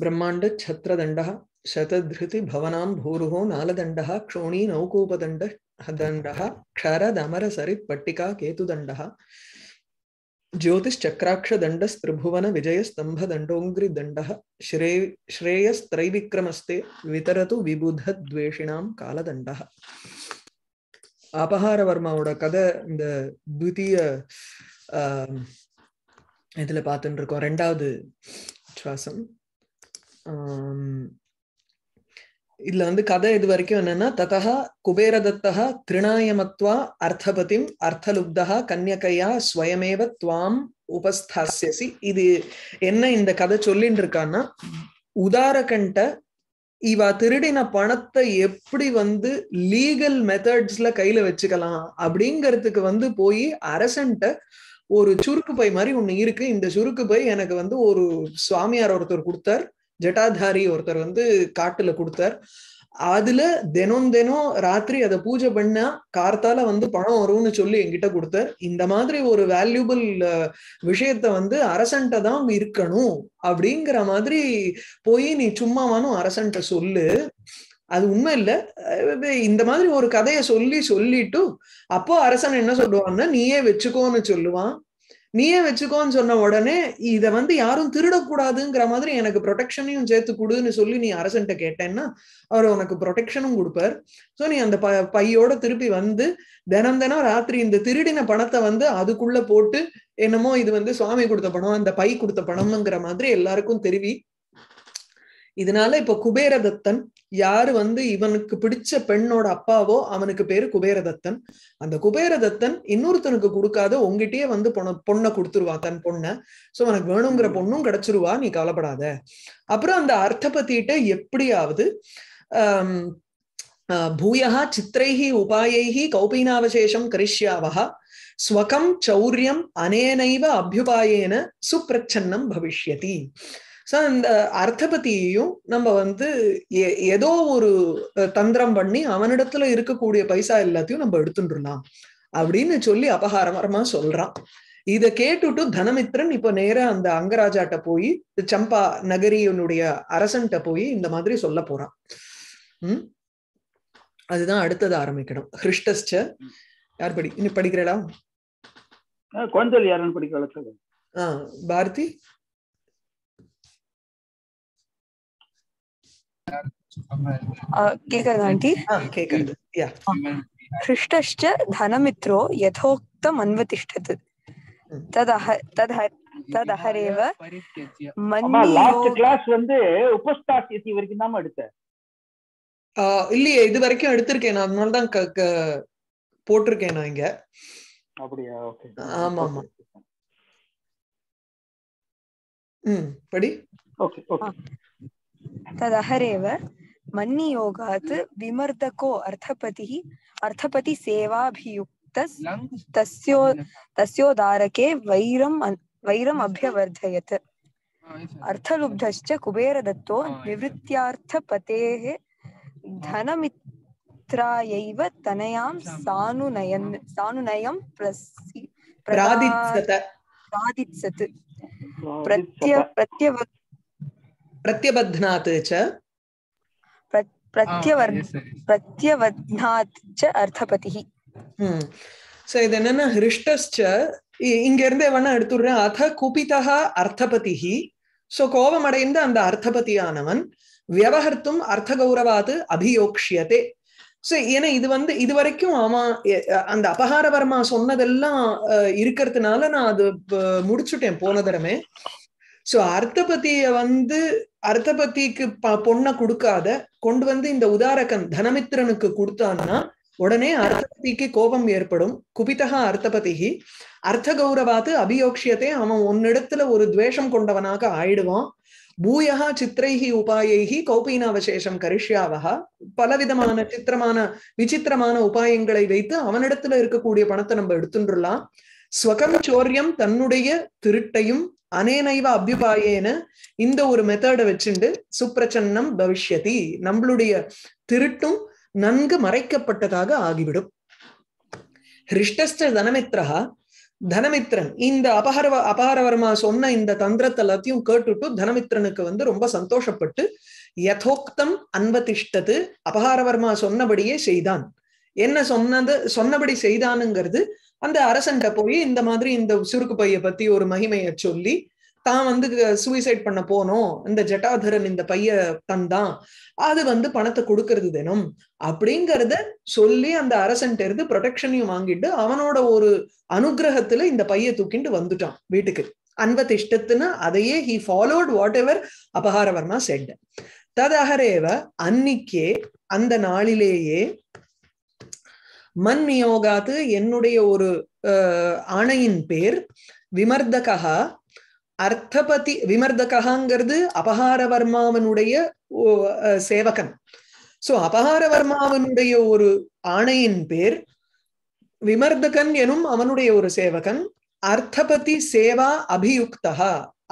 பிரம்மாண்ட சத்ரதண்ட சததிருதி பவனாம் பூருகோ நாலதண்ட க்ஷோணி நௌகூபதண்ட தண்ட க்ஷரதமர சரித் பட்டிகா கேதுதண்ட ज्योतिश्चक्राक्षदण्डस्त्रिभुवन विजयस्तम्भदण्डोऽङ्घ्रिदण्डः श्रे श्रेयस्त्रैविक्रमस्ते விதரது விபுத द्वेषिणाम् காலதண்டः அபஹாரவர்மாவோட கதை இந்த துவிதீய இதுல பார்த்துட்டு இருக்கோம் ரெண்டாவது சுவாசம் இதுல வந்து கதை இது வரைக்கும் என்னன்னா ததா குபேரதத்தா திரிணாயமத்வா அர்த்தபதிம் அர்த்தலுப்தா கன்யகையா ஸ்வயமேவ துவாம் உபஸ்தாசியசி இது என்ன இந்த கதை சொல்லின்னு இருக்கான்னா உதாரகண்ட இவா திருடின பணத்தை எப்படி வந்து லீகல் மெத்தட்ஸ்ல கையில வச்சுக்கலாம் அப்படிங்கிறதுக்கு வந்து போய் அரசன்ட்ட ஒரு சுருக்கு பை மாதிரி ஒண்ணு இருக்கு இந்த சுருக்கு பை எனக்கு வந்து ஒரு சுவாமியார் ஒருத்தர் கொடுத்தார் ஜட்டாதாரி ஒருத்தர் வந்து காட்டுல கொடுத்தார் அதுல தினம் தினம் ராத்திரி அதை பூஜை பண்ணா கார்த்தால வந்து பணம் வரும்னு சொல்லி எங்கிட்ட கொடுத்தார் இந்த மாதிரி ஒரு வேல்யூபிள் விஷயத்த வந்து அரசன்ட்ட தான் இருக்கணும் அப்படிங்கிற மாதிரி போய் நீ சும்மாவானும் அரசன்ட்ட சொல்லு அது உண்மை இல்லை இந்த மாதிரி ஒரு கதையை சொல்லி சொல்லிட்டு அப்போ அரசன் என்ன சொல்லுவான்னா நீயே வச்சுக்கோன்னு சொல்லுவான் நீயே வச்சுக்கோன்னு சொன்ன உடனே இதை வந்து யாரும் திருடக்கூடாதுங்கிற மாதிரி எனக்கு ப்ரொடெக்ஷனையும் சேர்த்து கொடுன்னு சொல்லி நீ அரசன்ட்ட கேட்டேன்னா அவர் உனக்கு ப்ரொடெக்ஷனும் கொடுப்பார் ஸோ நீ அந்த ப பையோட திருப்பி வந்து தினம் தினம் ராத்திரி இந்த திருடின பணத்தை வந்து அதுக்குள்ள போட்டு என்னமோ இது வந்து சுவாமி கொடுத்த பணம் அந்த பை கொடுத்த பணம்ங்கிற மாதிரி எல்லாருக்கும் தெரிவி இதனால இப்ப குபேரதத்தன் யாரு வந்து இவனுக்கு பிடிச்ச பெண்ணோட அப்பாவோ அவனுக்கு பேரு குபேரதத்தன் அந்த குபேரதத்தன் இன்னொருத்தனுக்கு கொடுக்காத உங்ககிட்டயே வந்து பொண்ண பொண்ணை கொடுத்துருவா தன் பொண்ணை சோ உனக்கு வேணுங்கிற பொண்ணும் கிடைச்சிருவா நீ கவலைப்படாத அப்புறம் அந்த அர்த்தபத்திட்ட எப்படியாவது ஆஹ் பூயா சித்திரைஹி உபாயைஹி கௌபீனாவசேஷம் கரிஷ்யாவஹா ஸ்வகம் சௌரியம் அனேனைவ அபியுபாயேன சுப்பிரச்சன்னம் பவிஷ்யதி ஸோ அந்த அர்த்தபதியையும் நம்ம வந்து ஏதோ ஒரு தந்திரம் பண்ணி அவனிடத்துல இருக்கக்கூடிய பைசா எல்லாத்தையும் நம்ம எடுத்துட்டுலாம் அப்படின்னு சொல்லி அபகாரமரமா சொல்றான் இத கேட்டுட்டு தனமித்ரன் இப்ப நேர அந்த அங்கராஜாட்ட போய் சம்பா நகரியனுடைய அரசன்ட்ட போய் இந்த மாதிரி சொல்ல போறான் உம் அதுதான் அடுத்தது ஆரம்பிக்கணும் ஹிருஷ்டஸ்ட யார் படி இன்னும் படிக்கிறடா கொஞ்சம் யாரும் படிக்க ஆஹ் பாரதி கேக்குறதா ஆண்டி கேக்குறது தனமித்ரோ கிளாஸ் வந்து இல்லையே இது வரைக்கும் எடுத்திருக்கேன் நான் தான் போட்டிருக்கேன் நான் இங்க அப்படியா ஆமா ஆமா படி ஓகே तदहरेव मन्नियोगात् विमर्दको अर्थपतिः अर्थपतिसेवाभियुक्तस् तस्यो तस्योदारके वैरम् वैरम् अभ्यवर्धयत् अर्थलुब्धश्च कुबेरदत्तो निवृत्त्यार्थपतेः धनमित्रायैव तनयां सानुनयन् सानुनयं प्रसि प्रादित्सत् प्रत्य प्रत्यव பிரத்யபத்னாத் பிரத்யவத்னாத் அர்த்தபதி சோ இது என்னன்னா ஹிருஷ்டஸ்ச இங்க இருந்து வேணா எடுத்துடுறேன் அத குபிதா அர்த்தபதி சோ கோபமடைந்த அந்த அர்த்தபதியானவன் வியவஹர்த்தும் அர்த்த கௌரவாது அபியோக்ஷியதே சோ ஏன்னா இது வந்து இது வரைக்கும் அவன் அந்த அபகாரவர்மா சொன்னதெல்லாம் இருக்கிறதுனால நான் அது முடிச்சுட்டேன் போன தடமே சோ அர்த்தபதிய வந்து அர்த்தபதிக்கு பொண்ணை கொடுக்காத கொண்டு வந்து இந்த உதாரகன் தனமித்திரனுக்கு கொடுத்தான்னா உடனே அர்த்தபதிக்கு கோபம் ஏற்படும் குபிதகா அர்த்தபதிகி அர்த்த கௌரவாத்து அபியோக்ஷியத்தை அவன் உன்னிடத்துல ஒரு துவேஷம் கொண்டவனாக ஆயிடுவான் பூயா சித்திரைஹி உபாயைகி கௌபீனாவசேஷம் கரிஷ்யாவகா பலவிதமான சித்திரமான விசித்திரமான உபாயங்களை வைத்து அவனிடத்துல இருக்கக்கூடிய பணத்தை நம்ம எடுத்துட்டுலாம் ஸ்வகம் சோரியம் தன்னுடைய திருட்டையும் அனேனைவ அபியுபாயேன இந்த ஒரு மெத்தடை வச்சுண்டு சுப்பிரச்சன்னம் பவிஷ்யதி நம்மளுடைய திருட்டும் நன்கு மறைக்கப்பட்டதாக ஆகிவிடும் ஹிருஷ்டஸ்ட தனமித்ரா தனமித்ரன் இந்த அபஹர அபஹரவர்மா சொன்ன இந்த தந்திரத்தை எல்லாத்தையும் கேட்டுட்டு தனமித்ரனுக்கு வந்து ரொம்ப சந்தோஷப்பட்டு யதோக்தம் அன்பதிஷ்டது அபஹாரவர்மா சொன்னபடியே செய்தான் என்ன சொன்னது சொன்னபடி செய்தானுங்கிறது அந்த அரசன்கிட்ட போய் இந்த மாதிரி இந்த சுருக்கு பைய பத்தி ஒரு மகிமையை சொல்லி தான் வந்து சூசைட் பண்ண போனோம் இந்த ஜட்டாதரன் இந்த பைய தந்தான் அது வந்து பணத்தை கொடுக்கறது தினம் அப்படிங்கறத சொல்லி அந்த அரசன் இருந்து ப்ரொடெக்ஷனையும் வாங்கிட்டு அவனோட ஒரு அனுகிரகத்துல இந்த பைய தூக்கிட்டு வந்துட்டான் வீட்டுக்கு இஷ்டத்துன்னு அதையே ஹி ஃபாலோட் வாட் எவர் அபகாரவர்மா செட் ததகரேவ அன்னிக்கே அந்த நாளிலேயே மன்மியோகாது என்னுடைய ஒரு ஆணையின் பேர் விமர்தகா அர்த்தபதி விமர்தகாங்கிறது அபகாரவர்மாவனுடைய சேவகன் சோ அபகாரவர்மாவனுடைய ஒரு ஆணையின் பேர் விமர்தகன் எனும் அவனுடைய ஒரு சேவகன் அர்த்தபதி சேவா அபியுக்தா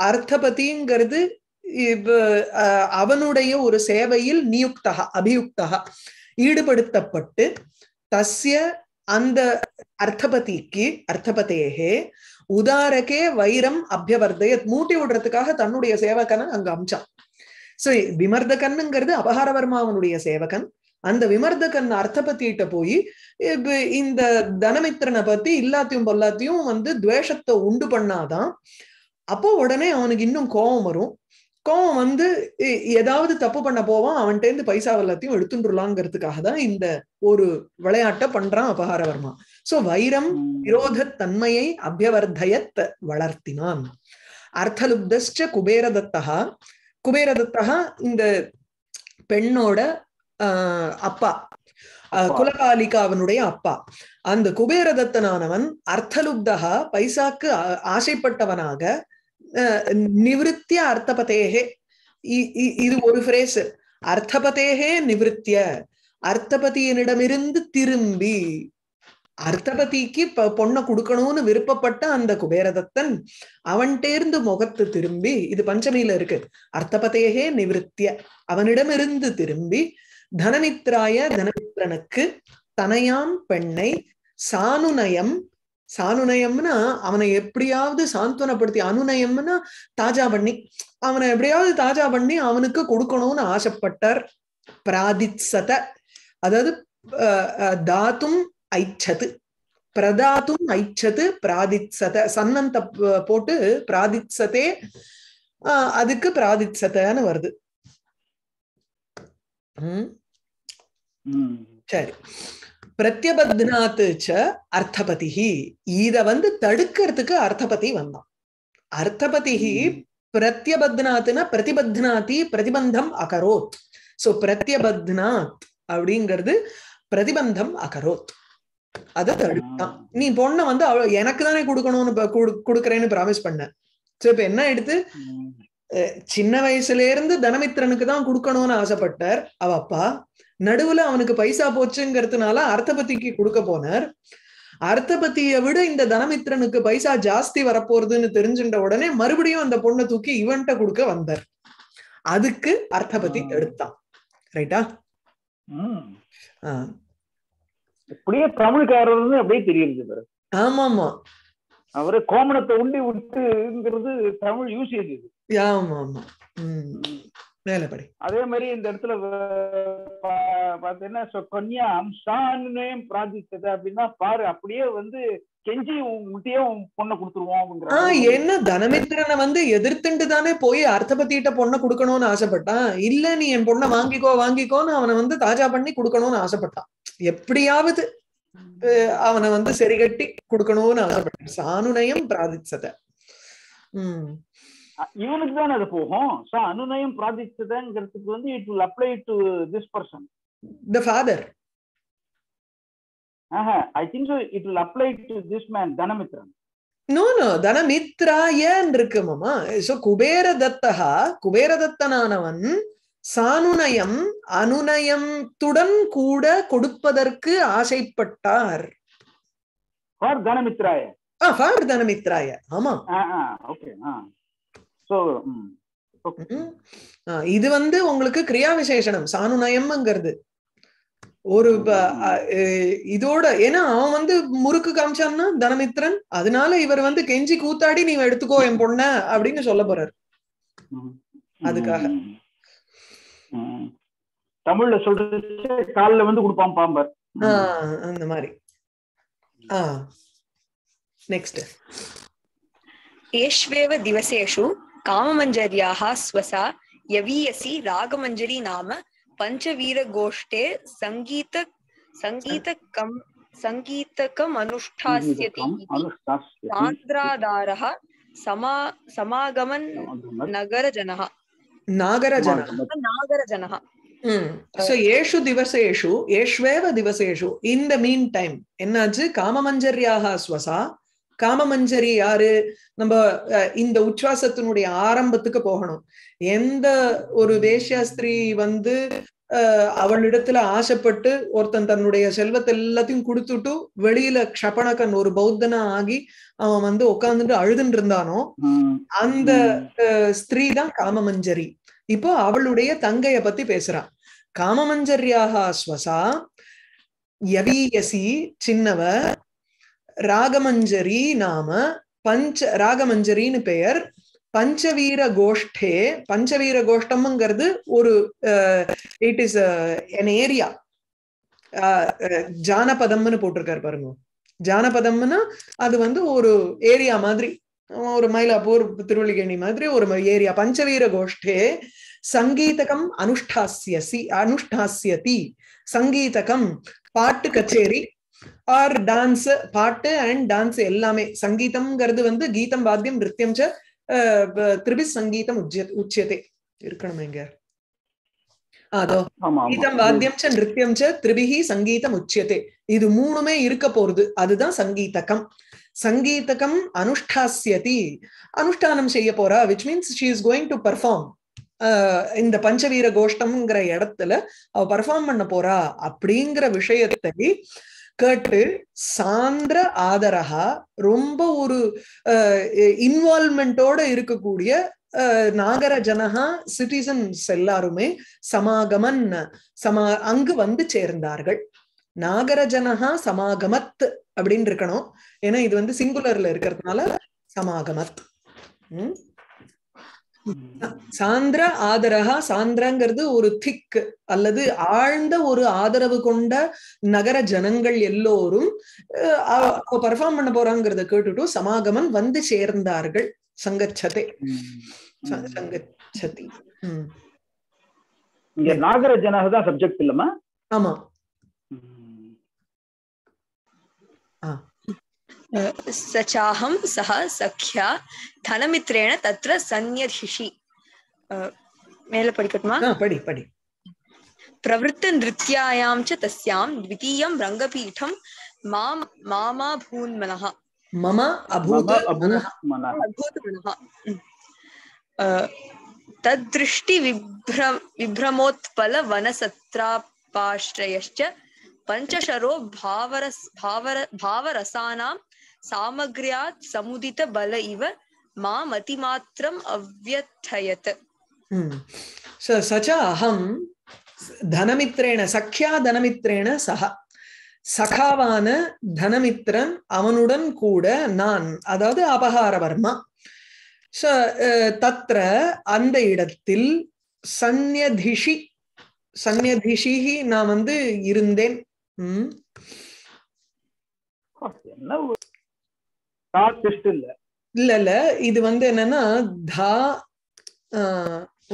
அர்த்தபதிங்கிறது அவனுடைய ஒரு சேவையில் நியுக்தா அபியுக்தா ஈடுபடுத்தப்பட்டு தஸ்ய அந்த அர்த்தபதிக்கு அர்த்தபதேகே உதாரகே வைரம் அபியவர்தய மூட்டி விடுறதுக்காக தன்னுடைய சேவகனை அங்க அமிச்சான் சோ விமர்தகன்னுங்கிறது அபகாரவர்மாவனுடைய சேவகன் அந்த விமர்தகன் அர்த்தபத்திட்ட போய் இந்த தனமித்திரனை பத்தி இல்லாத்தையும் பொல்லாத்தையும் வந்து துவேஷத்தை உண்டு பண்ணாதான் அப்போ உடனே அவனுக்கு இன்னும் கோபம் வரும் கோவம் வந்து ஏதாவது தப்பு பண்ண போவான் இருந்து பைசா எல்லாத்தையும் எடுத்துட்டுலாங்கிறதுக்காக தான் இந்த ஒரு விளையாட்டை பண்றான் அபகாரவர்மா சோ வைரம் விரோத தன்மையை அபியவர்தயத் வளர்த்தினான் அர்த்தலுப்தஸ்ட குபேரதத்தா குபேரதத்தா இந்த பெண்ணோட அப்பா குலகாலிகாவனுடைய அப்பா அந்த குபேரதத்தனானவன் அர்த்தலுப்தகா பைசாக்கு ஆசைப்பட்டவனாக நிவிருத்திய அர்த்தபதேகே இது ஒரு பிரேஸ் அர்த்தபதேகே நிவிருத்திய அர்த்தபதியனிடமிருந்து திரும்பி அர்த்தபதிக்கு பொண்ணை கொடுக்கணும்னு விருப்பப்பட்ட அந்த குபேரதத்தன் அவன்கிட்டேர்ந்து முகத்து திரும்பி இது பஞ்சமியில இருக்கு அர்த்தபதேகே நிவிருத்திய அவனிடமிருந்து திரும்பி தனமித்ராய தனமித்ரனுக்கு தனையாம் பெண்ணை சானுநயம் சானுநயம்னா அவனை எப்படியாவது சாந்தனப்படுத்தி அனுநயம்னா தாஜா பண்ணி அவனை எப்படியாவது தாஜா பண்ணி அவனுக்கு கொடுக்கணும்னு ஆசைப்பட்டார் பிராதித்சத அதாவது தாத்தும் ஐச்சது பிரதாத்தும் ஐச்சது பிராதித்சத சன்னந்த போட்டு பிராதித்சதே அதுக்கு பிராதித்சதன்னு வருது சரி பிரத்யபத்னாத்து ச அர்த்தபதிகி இத வந்து தடுக்கிறதுக்கு அர்த்தபதி வந்தான் அர்த்தபதி பிரத்யபத்னாத்னா பிரதிபத்னாதி பிரதிபந்தம் அகரோத் சோ பிரத்யபத்னாத் அப்படிங்கிறது பிரதிபந்தம் அகரோத் அத தடுத்தான் நீ பொண்ண வந்து அவள் எனக்கு தானே கொடுக்கணும்னு கொடுக்குறேன்னு ப்ராமிஸ் பண்ண சோ இப்ப என்ன எடுத்து சின்ன வயசுல இருந்து தனமித்திரனுக்கு தான் கொடுக்கணும்னு ஆசைப்பட்டார் அவ அப்பா நடுவுல அவனுக்கு பைசா போச்சுங்கிறதுனால அர்த்தபத்திக்கு கொடுக்க போனார் அர்த்தபத்திய விட இந்த தனமித்ரனுக்கு பைசா ஜாஸ்தி வரப்போறதுன்னு தெரிஞ்சுட்ட உடனே மறுபடியும் அந்த பொண்ணை தூக்கி இவன்கிட்ட கொடுக்க வந்தார் அதுக்கு அர்த்தபதி எடுத்தான் ரைட்டா அப்படியே தமிழ்காரர்னு அப்படியே தெரியுது ஆமா ஆமா அவரு கோமணத்தை உண்டி விட்டுங்கிறது தமிழ் யூசேஜ் ஆமா ஆமா வேலைப்படி அதே மாதிரி இந்த இடத்துல பாத்தீங்கன்னா கொன்யா அம்சான்னையும் பிரார்த்தித்தது அப்படின்னா பாரு அப்படியே வந்து கெஞ்சி முட்டையே பொண்ணை கொடுத்துருவோம் ஆஹ் என்ன தனமித்திரனை வந்து எதிர்த்துண்டு தானே போய் அர்த்தபத்திட்ட பொண்ணை கொடுக்கணும்னு ஆசைப்பட்டான் இல்ல நீ என் பொண்ணை வாங்கிக்கோ வாங்கிக்கோன்னு அவனை வந்து தாஜா பண்ணி கொடுக்கணும்னு ஆசைப்பட்டான் எப்படியாவது அவனை வந்து கட்டி கொடுக்கணும்னு ஆசைப்பட்டான் சானுநயம் பிரார்த்திச்சத உம் இவனுக்கு தானே அது போகும் சோ அனுநயம் பிரார்த்திச்சதுங்கிறதுக்கு வந்து it will apply to this person the father ஆஹா I think so it will apply to this man தனமித்ரன் நோ நோ தனமித்ராய இருக்கு மாமா சோ குபேர தத்தகா குபேர தத்தனானவன் சானுநயம் அனுநயத்துடன் கூட கொடுப்பதற்கு ஆசைப்பட்டார் ஃபார் தனமித்ராய ஃபார் தனமித்ராய ஆமா ஓகே Mm. இது வந்து உங்களுக்கு கிரியா விசேஷனம் சாணுநயம்ங்கிறது ஒரு இதோட ஏன்னா அவன் வந்து முறுக்கு காமிச்சான்னா தனமித்ரன் அதனால இவர் வந்து கெஞ்சி கூத்தாடி நீ எடுத்துக்கோ என் பொண்ண அப்படின்னு சொல்ல போறாரு அதுக்காக தமிழ்ல சொல்றது காலில் வந்து கொடுப்பான் பாம்பர் அந்த மாதிரி ஆஹ் நெக்ஸ்ட் ஏஷ்வேவ திவசேஷு काममञ्जर्याः स्वसा यवीयसि रागमञ्जरी नाम पञ्चवीरगोष्ठे सङ्गीत सङ्गीतकम् सङ्गीतकमनुष्ठास्यति सान्द्राधारः समा समागमन् नगरजनः नागरजनः नागरजनः சோ ஏஷு திவசேஷு ஏஷ்வேவ திவசேஷு இன் த மீன் டைம் என்னாச்சு காமமஞ்சர்யாக ஸ்வசா காமமஞ்சரி யாரு நம்ம இந்த உச்சுவாசத்தினுடைய ஆரம்பத்துக்கு போகணும் எந்த ஒரு வேஷாஸ்திரி வந்து அவளிடத்துல ஆசைப்பட்டு ஒருத்தன் தன்னுடைய செல்வத்தை எல்லாத்தையும் கொடுத்துட்டு வெளியில க்ஷபணக்கன் ஒரு பௌத்தனா ஆகி அவன் வந்து உட்காந்துட்டு அழுதுன்னு இருந்தானோ அந்த ஸ்திரீ தான் காமமஞ்சரி இப்போ அவளுடைய தங்கைய பத்தி பேசுறான் காமமஞ்சரியாக ஸ்வசா யவீயசி சின்னவ ராகமஞ்சரி நாம பஞ்ச ராகமஞ்சரின்னு பெயர் பஞ்சவீர கோஷ்டே பஞ்சவீர கோஷ்டம்ங்கிறது ஒரு இட் இஸ் என் ஏரியா ஜானபதம்னு போட்டிருக்காரு பாருங்க ஜானபதம்னா அது வந்து ஒரு ஏரியா மாதிரி ஒரு மயிலாப்பூர் திருவள்ளிக்கேணி மாதிரி ஒரு ஏரியா பஞ்சவீர கோஷ்டே சங்கீதகம் அனுஷ்டாசியசி அனுஷ்டாசியதி சங்கீதகம் பாட்டு கச்சேரி ஆர் டான்ஸ் பாட்டு அண்ட் டான்ஸ் எல்லாமே சங்கீதம்ங்கிறது வந்து கீதம் வாத்தியம் நிருத்தியம் ச திரிபி சங்கீதம் உச்சியதே இருக்கணும் எங்க அதோ கீதம் வாத்தியம் ச நிருத்தியம் ச சங்கீதம் உச்சியதே இது மூணுமே இருக்க போறது அதுதான் சங்கீதகம் சங்கீதகம் அனுஷ்டாசியதி அனுஷ்டானம் செய்ய போறா which means she is going to perform இந்த பஞ்சவீர கோஷ்டம்ங்கிற இடத்துல அவ பர்ஃபார்ம் பண்ண போறா அப்படிங்கிற விஷயத்தை கேட்டு சாந்திர ஆதரகா ரொம்ப ஒரு இன்வால்மெண்டோட இருக்கக்கூடிய நாகர ஜனகா சிட்டிசன்ஸ் எல்லாருமே சமாகமன் சமா அங்கு வந்து சேர்ந்தார்கள் நாகர ஜனகா சமாகமத் அப்படின்னு இருக்கணும் ஏன்னா இது வந்து சிங்குலர்ல இருக்கிறதுனால சமாகமத் உம் சாந்திர ஆதரகா சாந்திரங்கிறது ஒரு திக் அல்லது ஆழ்ந்த ஒரு ஆதரவு கொண்ட நகர ஜனங்கள் எல்லோரும் பர்ஃபார்ம் பண்ண போறாங்கிறத கேட்டுட்டு சமாகமன் வந்து சேர்ந்தார்கள் சங்கச்சதே சங்கச்சதி இங்க நாகர தான் சப்ஜெக்ட் இல்லமா ஆமா सचाहम सह सख्या धनमित्रेण तत्र सन्यधिषि पढ़िकटमा மேல पढ़ी पढ़ी प्रवृत्त नृत्यायाम च तस्याम द्वितीयम रंगपीठम माम मामा भून मनः मम अभूत अभूत मनः तद्दृष्टि विभ्र विभ्रमोत्पल वनसत्रापाश्रयश्च पंचशरो भावरस भावर भावरसानां சாமகிரியாத் சமுதித பல இவ மா மதிமாத்திரம் அவ்வயத்தயத் சச்ச அகம் தனமித்ரேண சఖ్యா தனமித்ரேண சக சகாவான தனமித்ரன் அவனுடன் கூட நான் அதாவது அபகாரவர்மா தத்திர அந்த இடத்தில் சந்நியதிஷி சந்நியதிஷிஹி நான் வந்து இருந்தேன் இல்ல இல்ல இது வந்து என்னன்னா தா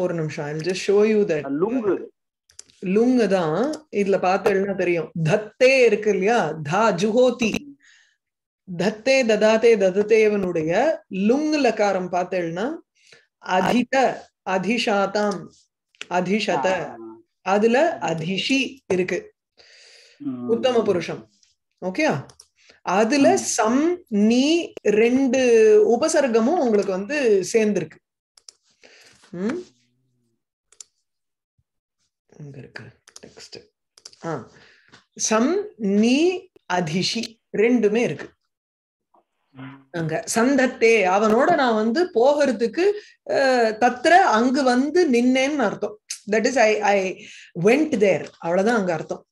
ஒரு நிமிஷம் I'm just show you that லுங்கு லுங்கு தான் இதுல பார்த்தேன்னா தெரியும் தத்தே இருக்கு இல்லையா தா ஜுஹோதி தத்தே ததாதே தததேவனுடைய லுங் லக்காரம் பார்த்தேன்னா அதித அதிஷாதாம் அதிஷத அதுல அதிஷி இருக்கு உத்தம புருஷம் ஓகேயா அதுல சம் நீ ரெண்டு உபசர்க்கமும் உங்களுக்கு வந்து சேர்ந்துருக்கு சம் நீ அதிஷி ரெண்டுமே இருக்கு அங்க சந்தத்தே அவனோட நான் வந்து போகிறதுக்கு தத்ர அங்கு வந்து நின்னேன்னு அர்த்தம் that is I I went there அவ்வளவுதான் அங்க அர்த்தம்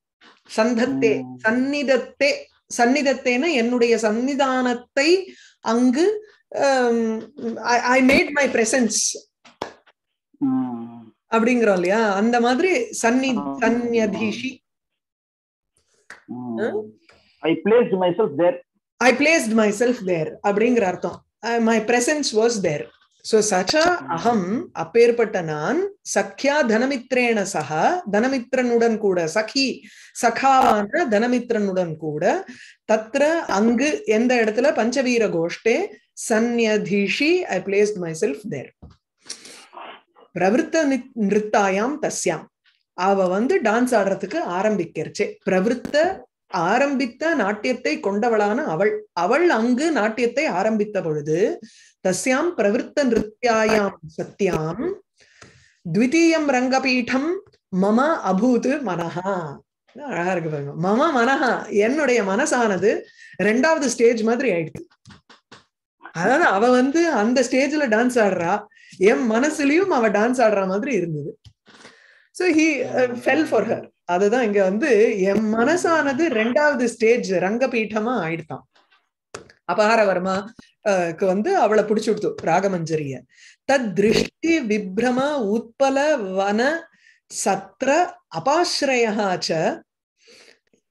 சந்தத்தே சந்நிதத்தே சந்நிதத்தேன என்னுடைய சன்னிதானத்தை அங்கு ஐ மேட் மை பிரசன்ஸ் அப்படிங்கிறோம் இல்லையா அந்த மாதிரி சன்னி சந்நியதீஷி I place myself there I placed myself there அப்படிங்கிற அர்த்தம் my presence was there so சச்ச அகம் அப்பேற்பட்ட நான் சக்கியா தனமித்ரேன சக தனமித்ரனுடன் கூட சகி சகாவான தனமித்ரனுடன் கூட தத்ர அங்கு எந்த இடத்துல பஞ்சவீர கோஷ்டே சந்நியதிஷி I placed myself there பிரவிற்த்த நிறுத்தாயாம் தஸ்யாம் அவ வந்து டான்ஸ் ஆடுறதுக்கு ஆரம்பிக்கிறச்சே பிரவிற்த்த ஆரம்பித்த நாட்டியத்தை கொண்டவளான அவள் அவள் அங்கு நாட்டியத்தை ஆரம்பித்த பொழுது तस्यां प्रवृत्तनृत्यायां सत्यां த்விதீயம் ரங்கபீடம் மம அபூத் மனஹா அழகா இருக்கு பாருங்க மம மனஹா என்னுடைய மனசானது ரெண்டாவது ஸ்டேஜ் மாதிரி ஆயிடுச்சு அதாவது அவ வந்து அந்த ஸ்டேஜ்ல டான்ஸ் ஆடுறா என் மனசுலயும் அவ டான்ஸ் ஆடுற மாதிரி இருந்தது so he fell for her அதுதான் இங்க வந்து என் மனசானது ரெண்டாவது ஸ்டேஜ் ரங்கபீட்டமா ஆயிடுதான் அபகார வர்மா வந்து அவளை பிடிச்சு கொடுத்தோம் ராகமஞ்சரிய தத் திருஷ்டி விப்ரம உத்பல வன சத்ர அபாஸ்ரயாச்ச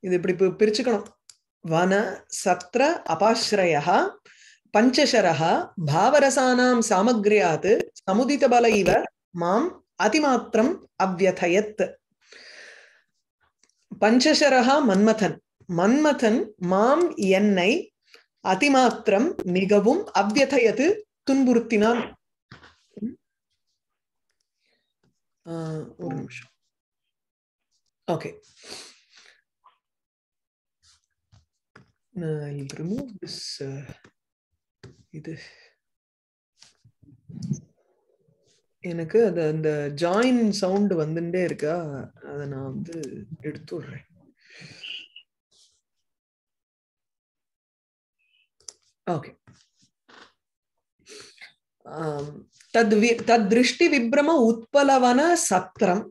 இது இப்படி பிரிச்சுக்கணும் வன சத்ர அபாஸ்ரயா பஞ்சசரா பாவரசானாம் சாமக்ரியாத் சமுதித பல இவ மாம் அதிமாத்திரம் அவ்வதயத் பஞ்சசரா மன்மதன் மன்மதன் மாம் என்னை அதிமாத்திரம் மிகவும் அவ்வதையது துன்புறுத்தினான் ஒரு நிமிஷம் ஓகே uh, இது எனக்கு அது அந்த ஜாயின் சவுண்ட் வந்துட்டே இருக்கா அதை நான் வந்து எடுத்து விடுறேன் ஓகே um, தத் தத் திருஷ்டி விப்ரம உத்பலவன சத்திரம்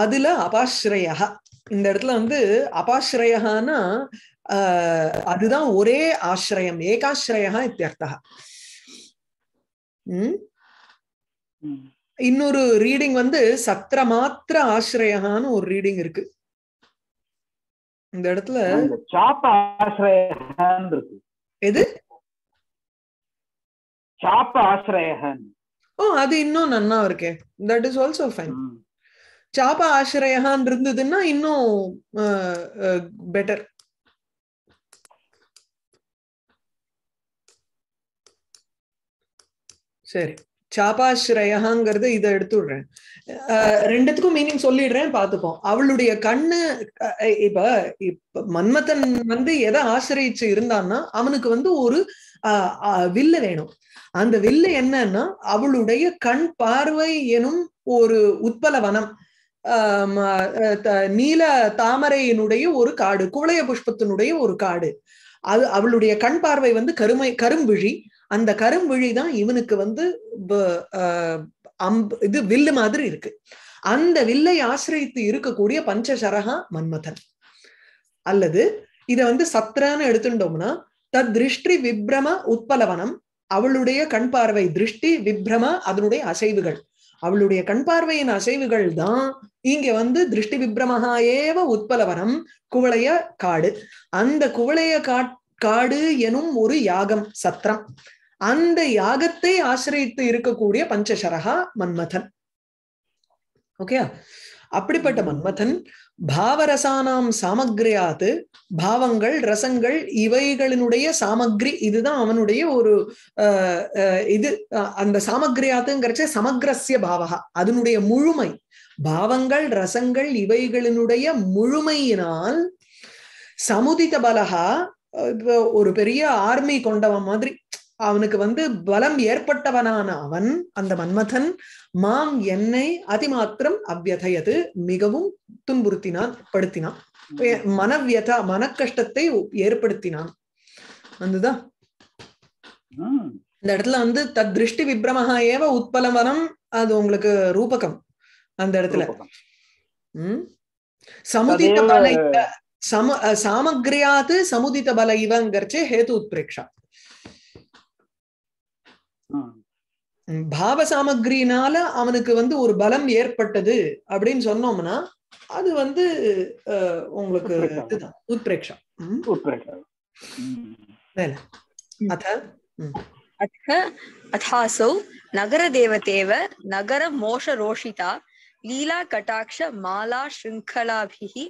அதுல அபாஸ்ரயா இந்த இடத்துல வந்து அபாஸ்ரயான்னா அதுதான் ஒரே ஆசிரியம் ஏகாசிரயா உம் இன்னொரு ரீடிங் வந்து சத்திர மாத்திர ஆசிரயான்னு ஒரு ரீடிங் இருக்கு இந்த இடத்துல எது சாப்ப ஆசிரயகன் ஓ அது இன்னும் நன்னா இருக்கே தட் இஸ் ஆல்சோ ஃபைன் சாப ஆசிரயகான் இருந்ததுன்னா இன்னும் பெட்டர் சரி சாபாஸ்ரயாங்கிறது இதை எடுத்து விடுறேன் ரெண்டுத்துக்கும் மீனிங் சொல்லிடுறேன் பாத்துப்போம் அவளுடைய கண்ணு இப்ப மன்மதன் வந்து எதை ஆசிரியச்சு இருந்தான்னா அவனுக்கு வந்து ஒரு வில்ல வேணும் அந்த வில்லு என்னன்னா அவளுடைய கண் பார்வை எனும் ஒரு உட்பல வனம் நீல தாமரையினுடைய ஒரு காடு குவளைய புஷ்பத்தினுடைய ஒரு காடு அது அவளுடைய கண் பார்வை வந்து கருமை கரும்பிழி அந்த கரும்பிழி தான் இவனுக்கு வந்து அம்பு இது வில்லு மாதிரி இருக்கு அந்த வில்லை ஆசிரியத்து இருக்கக்கூடிய பஞ்சசரகா மன்மதன் அல்லது இதை வந்து சத்ரான்னு எடுத்துட்டோம்னா திருஷ்டி விப்ரம உத்பலவனம் அவளுடைய கண் பார்வை திருஷ்டி விப்ரம அதனுடைய அசைவுகள் அவளுடைய கண் பார்வையின் அசைவுகள் தான் இங்க வந்து திருஷ்டி விப்ரமஹா ஏவ உத்பலவனம் குவளைய காடு அந்த குவளைய காடு எனும் ஒரு யாகம் சத்திரம் அந்த யாகத்தை ஆசிரியத்து இருக்கக்கூடிய பஞ்சசரகா மன்மதன் ஓகே அப்படிப்பட்ட மன்மதன் பாவரசானாம் சாமக்ரியாது பாவங்கள் ரசங்கள் இவைகளினுடைய சாமக்ரி இதுதான் அவனுடைய ஒரு இது அந்த சாமக்ரியாத்துங்கிறச்ச சமக்ரஸ்ய பாவகா அதனுடைய முழுமை பாவங்கள் ரசங்கள் இவைகளினுடைய முழுமையினால் சமுதித பலகா ஒரு பெரிய ஆர்மி கொண்டவன் மாதிரி அவனுக்கு வந்து பலம் ஏற்பட்டவனான அவன் அந்த மன்மதன் மாம் என்னை அதிமாத்திரம் அவ்வதையது மிகவும் துன்புறுத்தினான் படுத்தினான் மனவியதா மன கஷ்டத்தை ஏற்படுத்தினான் அதுதான் இந்த இடத்துல வந்து தத் திருஷ்டி விப்ரமஹா ஏவ உத்பலவனம் அது உங்களுக்கு ரூபகம் அந்த இடத்துல உம் சமுதித்த பல சம சாமக்ரியாது சமுதித்த பல இவங்கிறச்சே ஹேது உத்பிரேக்ஷா பாவ சாமக்ரினால அவனுக்கு வந்து ஒரு பலம் ஏற்பட்டது அப்படின்னு சொன்னோம்னா அது வந்து உங்களுக்கு இதுதான் உத்பிரேக்ஷா அதாசௌ நகர தேவதேவ நகர மோஷ ரோஷிதா லீலா கட்டாட்ச மாலா ஸ்ருங்கலாபிஹி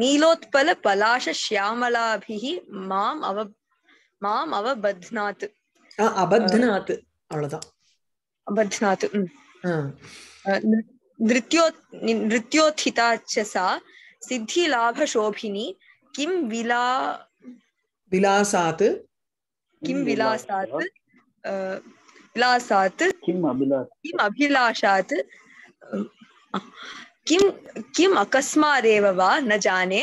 நீலோத்பல பலாஷ ஷியாமலாபிஹி மாம் அவ மாம் அவபத்னாத் அபத்னாத் அவ்வளவுதான் பத்னாத் நிருத்யோ நிருத்யோத்திதாச்சசா சித்தி லாப சோபினி கிம் விலா மாம் கிம் விலாசாத் अकस्मादेव वा न जाने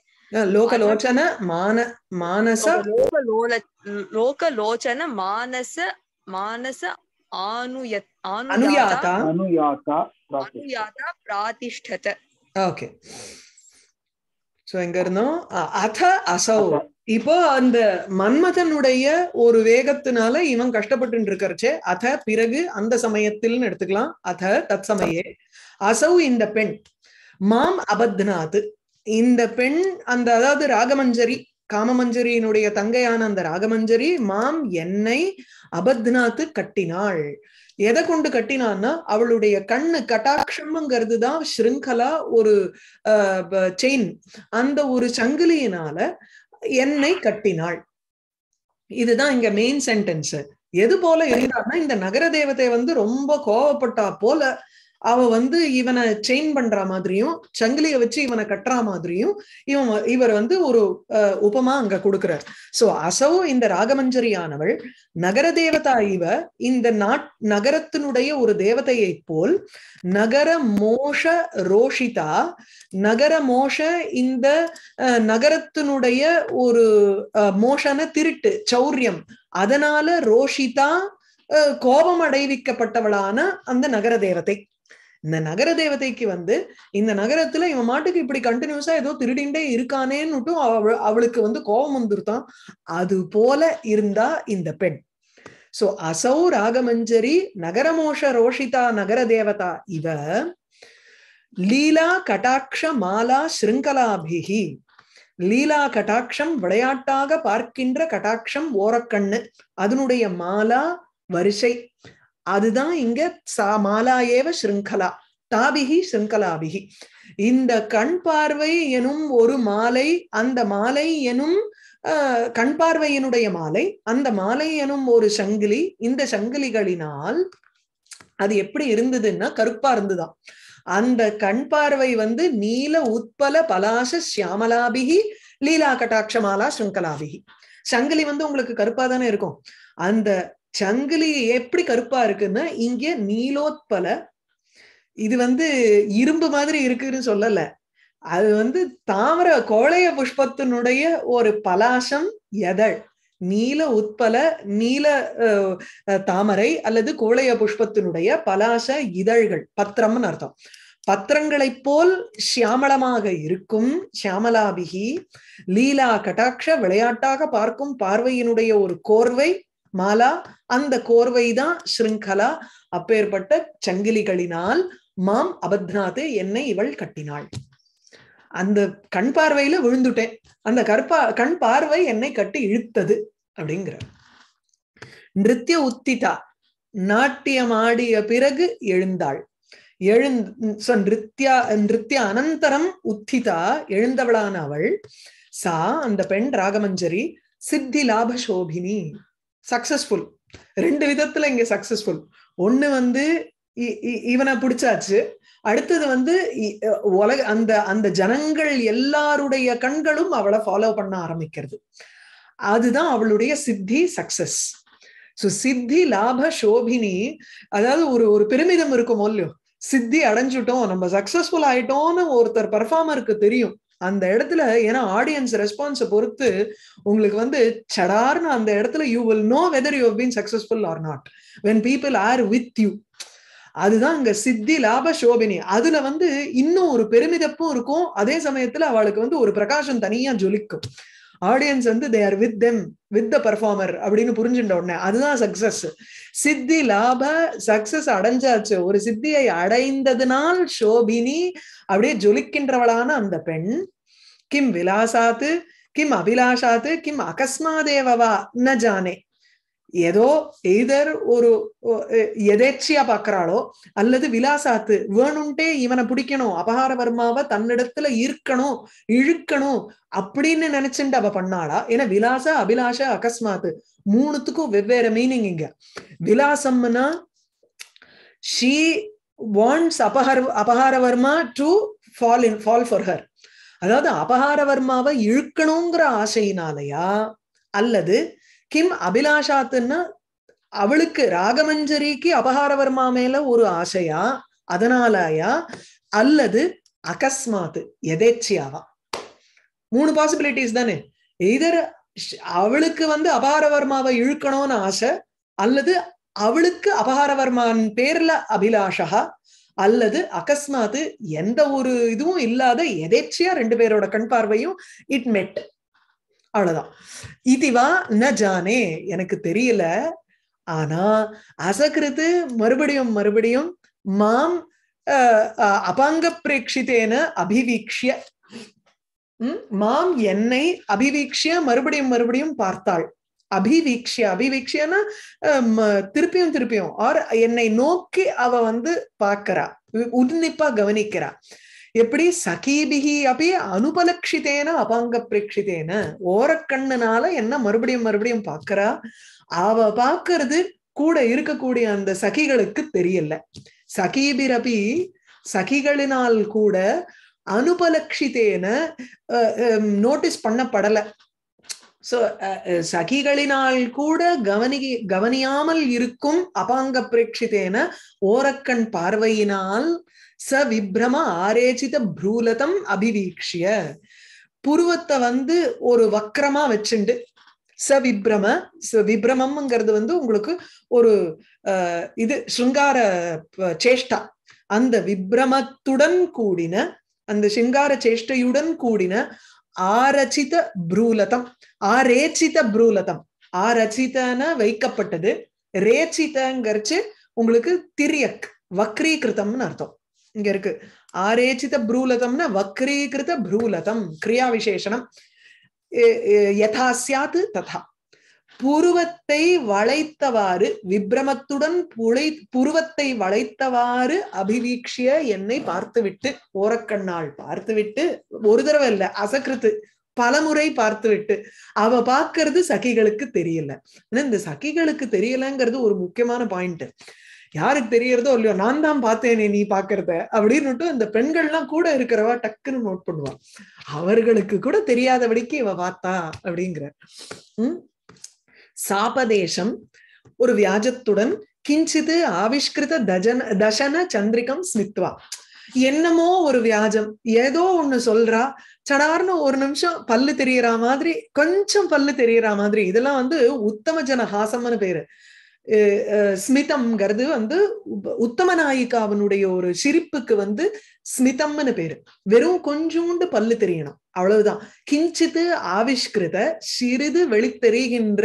எங்க இருந்தோம் அத அசௌ இப்போ அந்த மன்மதனுடைய ஒரு வேகத்தினால இவன் கஷ்டப்பட்டு இருக்கிறச்சே அத பிறகு அந்த சமயத்தில்னு எடுத்துக்கலாம் அத தற்சமயே அசௌ இந்த பெண் மாம் அபத்னாத் இந்த பெண் அந்த அதாவது ராகமஞ்சரி காமமஞ்சரியினுடைய தங்கையான அந்த ராகமஞ்சரி மாம் என்னை அபத்நாத்து கட்டினாள் எதை கொண்டு கட்டினான்னா அவளுடைய கண்ணு கட்டாட்சம்ங்கிறது தான் ஸ்ருங்கலா ஒரு செயின் அந்த ஒரு சங்கிலியினால என்னை கட்டினாள் இதுதான் இங்க மெயின் சென்டென்ஸ் எது போல இருந்தான்னா இந்த நகர தேவதை வந்து ரொம்ப கோவப்பட்டா போல அவ வந்து இவனை செயின் பண்ற மாதிரியும் சங்கிலிய வச்சு இவனை கட்டுற மாதிரியும் இவன் இவர் வந்து ஒரு உபமா அங்க கொடுக்கிறார் சோ அசோ இந்த ராகமஞ்சரியானவள் நகர தேவதா இவ இந்த நாட் நகரத்தினுடைய ஒரு தேவதையை போல் நகர மோஷ ரோஷிதா நகர மோஷ இந்த நகரத்தினுடைய ஒரு மோஷன திருட்டு சௌரியம் அதனால ரோஷிதா கோபம் அடைவிக்கப்பட்டவளான அந்த நகர தேவதை இந்த நகர தேவதைக்கு வந்து இந்த நகரத்துல இவன் மாட்டுக்கு இப்படி கண்டினியூஸா ஏதோ திருடிண்டே இருக்கானேன்னு அவ அவளுக்கு வந்து கோபம் வந்துருத்தான் அது போல இருந்தா இந்த பெண் சோ அசௌ ராகமஞ்சரி நகரமோஷ ரோஷிதா நகர தேவதா இவ லீலா கட்டாட்ச மாலா ஸ்ருங்கலாபிகி லீலா கட்டாட்சம் விளையாட்டாக பார்க்கின்ற கட்டாட்சம் ஓரக்கண்ணு அதனுடைய மாலா வரிசை அதுதான் இங்க சா மாலாயேவ ஸ்ருங்கலா தாபிகி ஸ்ருங்கலாபிகி இந்த கண் பார்வை எனும் ஒரு மாலை அந்த மாலை எனும் கண் பார்வையினுடைய மாலை அந்த மாலை எனும் ஒரு சங்கிலி இந்த சங்கிலிகளினால் அது எப்படி இருந்ததுன்னா கருப்பா இருந்துதான் அந்த கண் பார்வை வந்து நீல உட்பல பலாச சியாமலாபிகி லீலா கட்டாட்சமாலா ஸ்ருங்கலாபிகி சங்கிலி வந்து உங்களுக்கு கருப்பா தானே இருக்கும் அந்த சங்கிலி எப்படி கருப்பா இருக்குன்னா இங்க நீலோத்பல இது வந்து இரும்பு மாதிரி இருக்குன்னு சொல்லல அது வந்து தாமர கோழைய புஷ்பத்தினுடைய ஒரு பலாசம் எதழ் நீல உட்பல நீல தாமரை அல்லது கோழைய புஷ்பத்தினுடைய பலாச இதழ்கள் பத்திரம்னு அர்த்தம் பத்திரங்களைப் போல் சியாமளமாக இருக்கும் சியாமலாபிகி லீலா கட்டாட்ச விளையாட்டாக பார்க்கும் பார்வையினுடைய ஒரு கோர்வை மாலா அந்த கோர்வைதான் ஸ்ருங்கலா அப்பேற்பட்ட சங்கிலிகளினால் மாம் அபத்னாத்து என்னை இவள் கட்டினாள் அந்த கண் பார்வையில விழுந்துட்டேன் அந்த கற்பா கண் பார்வை என்னை கட்டி இழுத்தது அப்படிங்கிற நிறிய உத்திதா நாட்டியமாடிய பிறகு எழுந்தாள் எழுந்த நிருத்யா நிருத்திய அனந்தரம் உத்திதா எழுந்தவளான அவள் சா அந்த பெண் ராகமஞ்சரி சித்தி லாப சோபினி சக்சஸ்ஃபுல் ரெண்டு விதத்துல இங்க சக்சஸ்ஃபுல் ஒண்ணு வந்து இவனை பிடிச்சாச்சு அடுத்தது வந்து உலக அந்த அந்த ஜனங்கள் எல்லாருடைய கண்களும் அவளை ஃபாலோ பண்ண ஆரம்பிக்கிறது அதுதான் அவளுடைய சித்தி சக்சஸ் ஸோ சித்தி லாப சோபினி அதாவது ஒரு ஒரு பெருமிதம் இருக்குமோ இல்லையோ சித்தி அடைஞ்சிட்டோம் நம்ம சக்சஸ்ஃபுல் ஆயிட்டோம்னு ஒருத்தர் பர்ஃபார்மருக்கு தெரியும் அந்த இடத்துல ஏன்னா ஆடியன்ஸ் ரெஸ்பான்ஸை பொறுத்து உங்களுக்கு வந்து சடார்னு அந்த இடத்துல you will know whether you been successful or not when people are with you அதுதான் அங்க சித்தி லாப சோபினி அதுல வந்து இன்னும் ஒரு பெருமிதப்பும் இருக்கும் அதே சமயத்துல அவளுக்கு வந்து ஒரு பிரகாசம் தனியா ஜொலிக்கும் ஆடியன்ஸ் வந்து they are with them with the performer அப்படின்னு புரிஞ்சுட்ட உடனே அதுதான் சக்சஸ் சித்தி லாப சக்சஸ் அடைஞ்சாச்சு ஒரு சித்தியை அடைந்ததுனால் ஷோபினி அப்படியே ஜொலிக்கின்றவளான அந்த பெண் கிம் விலாசாத்து கிம் அபிலாஷாத்து கிம் அகஸ்மாதேவவா ந ஜானே ஏதோ எதர் ஒரு எதேச்சியா பாக்குறாளோ அல்லது விலாசாத்து வேணுன்ட்டே இவனை பிடிக்கணும் அபகார வர்மாவை தன்னிடத்துல ஈர்க்கணும் இழுக்கணும் அப்படின்னு நினைச்சுட்டு அவ பண்ணாளா ஏன்னா விலாச அபிலாஷ அகஸ்மாத்து மூணுத்துக்கும் வெவ்வேறு மீனிங் இங்க விலாசம்னா she wants அபகர் Verma to fall in fall for her அதாவது வர்மாவை இழுக்கணுங்கிற ஆசையினாலயா அல்லது கிம் அபிலாஷாத்துன்னா அவளுக்கு ராகமஞ்சரிக்கு அபகாரவர்மா மேல ஒரு ஆசையா அதனாலயா அல்லது அகஸ்மாத்து எதேச்சியாவா மூணு பாசிபிலிட்டிஸ் தானே இதர் அவளுக்கு வந்து அபகாரவர்மாவை இழுக்கணும்னு ஆசை அல்லது அவளுக்கு அபகாரவர்மான் பேர்ல அபிலாஷா அல்லது அகஸ்மாத்து எந்த ஒரு இதுவும் இல்லாத எதேச்சியா ரெண்டு பேரோட கண் பார்வையும் இட் மெட் அவ்வளவுதான் இதுவா ந ஜானே எனக்கு தெரியல ஆனா அசகிருத்து மறுபடியும் மறுபடியும் மாம் அபாங்க பிரேட்சித்தேன அபிவீக்ஷிய மாம் என்னை அபிவீக்ஷிய மறுபடியும் மறுபடியும் பார்த்தாள் அபிவீக்ஷிய அபிவீக்ஷியனா திருப்பியும் திருப்பியும் ஆர் என்னை நோக்கி அவ வந்து பார்க்கறா உன்னிப்பா கவனிக்கிறா எப்படி சகீபிகி அப்படி அனுபலக்ஷிதேன அபாங்க பிரேட்சிதேன ஓரக்கண்ணனால என்ன மறுபடியும் மறுபடியும் பாக்குறா அவ பாக்குறது கூட இருக்கக்கூடிய அந்த சகிகளுக்கு தெரியல சகீபிரபி சகிகளினால் கூட அனுபலக்ஷிதேன நோட்டீஸ் பண்ணப்படலை சோ uh, uh, சகிகளினால் கூட கவனி கவனியாமல் இருக்கும் அபாங்க பிரேட்சிதேன ஓரக்கண் பார்வையினால் ச விப்ரம ஆரேச்சித ப்ரூலதம் அபிவீக்ஷிய புருவத்தை வந்து ஒரு வக்கரமா வச்சுண்டு ச விப்ரம விப்ரமம்ங்கிறது வந்து உங்களுக்கு ஒரு இது ஸ்ருங்கார சேஷ்டா அந்த விப்ரமத்துடன் கூடின அந்த சிங்கார சேஷ்டையுடன் கூடின ஆரச்சித புரூலதம் ஆரேச்சித புரூலதம் ஆரச்சிதன வைக்கப்பட்டது ரேச்சிதங்கிறச்சு உங்களுக்கு திரியக் வக்ரீகிருதம்னு அர்த்தம் இங்க இருக்கு ஆரேச்சித புரூலதம்னா வக்ரீகிருத புரூலதம் கிரியா விசேஷனம் யதா சாத் ததா புருவத்தை வளைத்தவாறு விப்ரமத்துடன் புலை புருவத்தை வளைத்தவாறு அபிவீக்ஷிய என்னை பார்த்துவிட்டு ஓரக்கண்ணால் பார்த்துவிட்டு ஒரு தடவை இல்ல அசக்கிருத்து பலமுறை பார்த்துவிட்டு அவ பாக்குறது சகிகளுக்கு தெரியல ஏன்னா இந்த சகிகளுக்கு தெரியலங்கிறது ஒரு முக்கியமான பாயிண்ட் யாருக்கு தெரியறதோ இல்லையோ நான் தான் பார்த்தேனே நீ பாக்குறத அப்படின்னுட்டு அந்த பெண்கள்லாம் கூட இருக்கிறவா டக்குன்னு நோட் பண்ணுவான் அவர்களுக்கு கூட தெரியாதபடிக்கு இவ பார்த்தா அப்படிங்கிற உம் சாபதேசம் ஒரு வியாஜத்துடன் கிஞ்சிது ஆவிஷ்கிருத தஜன தசன சந்திரிகம் ஸ்மித்வா என்னமோ ஒரு வியாஜம் ஏதோ ஒண்ணு சொல்றா சடார்னு ஒரு நிமிஷம் பல்லு தெரியற மாதிரி கொஞ்சம் பல்லு தெரியற மாதிரி இதெல்லாம் வந்து உத்தம ஜன ஹாசம்னு பேரு ஸ்மிதம்ங்கிறது வந்து உத்தம நாயிகாவனுடைய ஒரு சிரிப்புக்கு வந்து ஸ்மிதம்னு பேரு வெறும் கொஞ்சோண்டு பல்லு தெரியணும் அவ்வளவுதான் கிஞ்சித்து ஆவிஷ்கிருத சிறிது வெளித்தெரிகின்ற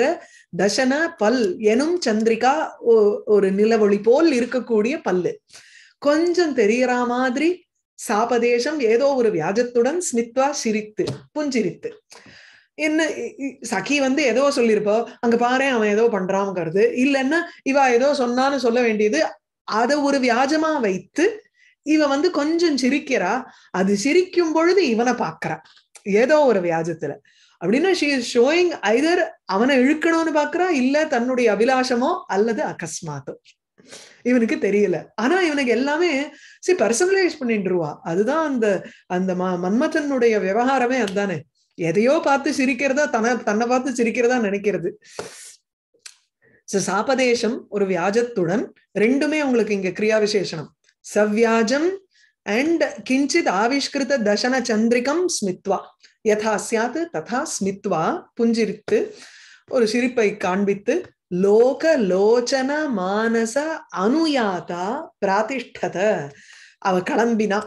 தசன பல் எனும் சந்திரிகா ஒரு நிலவொளி போல் இருக்கக்கூடிய பல்லு கொஞ்சம் தெரியற மாதிரி சாபதேசம் ஏதோ ஒரு வியாஜத்துடன் ஸ்மித்வா சிரித்து புஞ்சிரித்து என்ன சகி வந்து ஏதோ சொல்லியிருப்போ அங்க பாரு அவன் ஏதோ பண்றாங்கிறது இல்லைன்னா இவ ஏதோ சொன்னான்னு சொல்ல வேண்டியது அதை ஒரு வியாஜமா வைத்து இவ வந்து கொஞ்சம் சிரிக்கிறா அது சிரிக்கும் பொழுது இவனை பாக்குறா ஏதோ ஒரு வியாஜத்துல அப்படின்னா ஷீ இஸ் ஷோயிங் ஐதர் அவனை இழுக்கணும்னு பாக்குறா இல்ல தன்னுடைய அபிலாஷமோ அல்லது அகஸ்மாத்தோ இவனுக்கு தெரியல ஆனா இவனுக்கு எல்லாமே சி பர்சனலைஸ் பண்ணிட்டுருவா அதுதான் அந்த அந்த மன்மதனுடைய விவகாரமே அதுதானே எதையோ பார்த்து சிரிக்கிறதா தன தன்னை பார்த்து சிரிக்கிறதா நினைக்கிறது சாபதேசம் ஒரு வியாஜத்துடன் ரெண்டுமே உங்களுக்கு இங்க கிரியா விசேஷனம் சவ்யாஜம் அண்ட் கிஞ்சித் ஆவிஷ்கிருத தசன சந்திரிகம் ஸ்மித்வா யதா சாத் ததா ஸ்மித்வா புஞ்சிரித்து ஒரு சிரிப்பை காண்பித்து லோக லோச்சன மானச அனுயாதா பிராதிஷ்டத அவ கிளம்பினா